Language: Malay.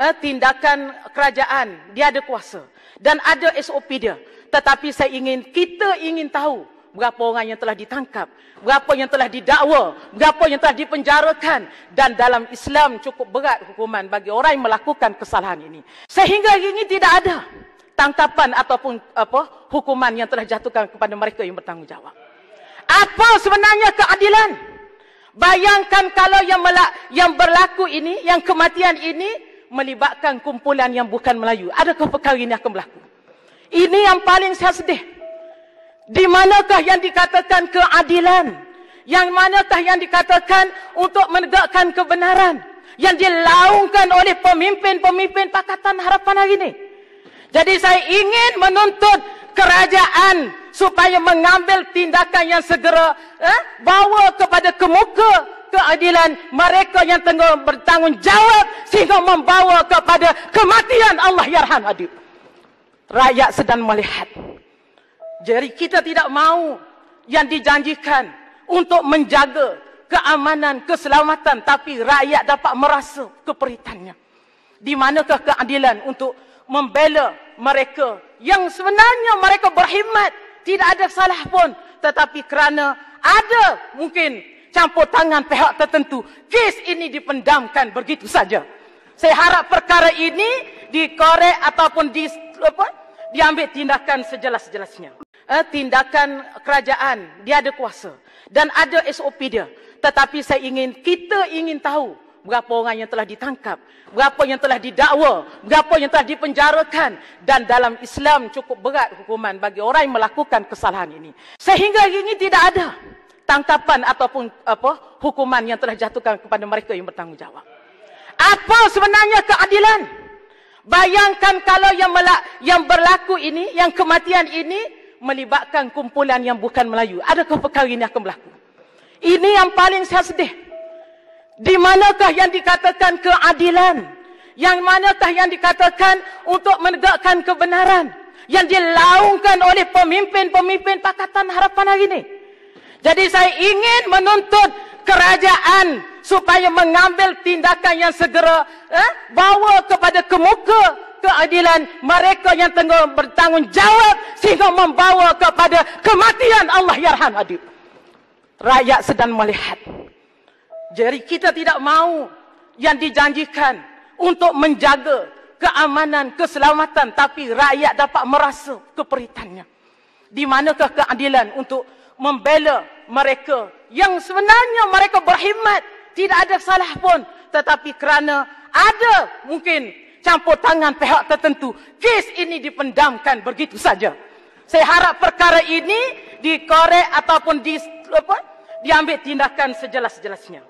eh, tindakan kerajaan dia ada kuasa dan ada SOP dia tetapi saya ingin kita ingin tahu berapa orang yang telah ditangkap berapa yang telah didakwa berapa yang telah dipenjarakan dan dalam Islam cukup berat hukuman bagi orang yang melakukan kesalahan ini sehingga ini tidak ada tangkapan ataupun apa hukuman yang telah jatuhkan kepada mereka yang bertanggungjawab apa sebenarnya keadilan bayangkan kalau yang melak, yang berlaku ini yang kematian ini melibatkan kumpulan yang bukan Melayu. Adakah perkara ini akan berlaku? Ini yang paling saya sedih. Di manakah yang dikatakan keadilan? Yang manakah yang dikatakan untuk menegakkan kebenaran? Yang dilaungkan oleh pemimpin-pemimpin Pakatan Harapan hari ini. Jadi saya ingin menuntut kerajaan supaya mengambil tindakan yang segera eh, bawa kepada kemuka keadilan mereka yang tengah bertanggungjawab sehingga membawa kepada kematian Allah Yarham Adib. Rakyat sedang melihat. Jadi kita tidak mahu yang dijanjikan untuk menjaga keamanan, keselamatan. Tapi rakyat dapat merasa keperitannya. Di manakah keadilan untuk membela mereka yang sebenarnya mereka berkhidmat. Tidak ada salah pun. Tetapi kerana ada mungkin campur tangan pihak tertentu. Kes ini dipendamkan begitu saja. Saya harap perkara ini dikorek ataupun di, apa, diambil tindakan sejelas-jelasnya. Eh, tindakan kerajaan, dia ada kuasa. Dan ada SOP dia. Tetapi saya ingin, kita ingin tahu berapa orang yang telah ditangkap, berapa yang telah didakwa, berapa yang telah dipenjarakan dan dalam Islam cukup berat hukuman bagi orang yang melakukan kesalahan ini. Sehingga ini tidak ada tangkapan ataupun apa hukuman yang telah jatuhkan kepada mereka yang bertanggungjawab. Apa sebenarnya keadilan? Bayangkan kalau yang melak, yang berlaku ini, yang kematian ini melibatkan kumpulan yang bukan Melayu. Adakah perkara ini akan berlaku? Ini yang paling saya sedih. Di manakah yang dikatakan keadilan? Yang manakah yang dikatakan untuk menegakkan kebenaran? Yang dilaungkan oleh pemimpin-pemimpin Pakatan Harapan hari ini. Jadi saya ingin menuntut kerajaan supaya mengambil tindakan yang segera eh, bawa kepada kemuka keadilan mereka yang tengah bertanggungjawab sehingga membawa kepada kematian Allah Yarham Adib. Rakyat sedang melihat. Rakyat sedang melihat. Jadi kita tidak mahu yang dijanjikan untuk menjaga keamanan, keselamatan. Tapi rakyat dapat merasa keperitannya. Di manakah keadilan untuk membela mereka yang sebenarnya mereka berkhidmat. Tidak ada salah pun. Tetapi kerana ada mungkin campur tangan pihak tertentu. Kes ini dipendamkan begitu saja. Saya harap perkara ini dikorek ataupun di, apa, diambil tindakan sejelas-jelasnya.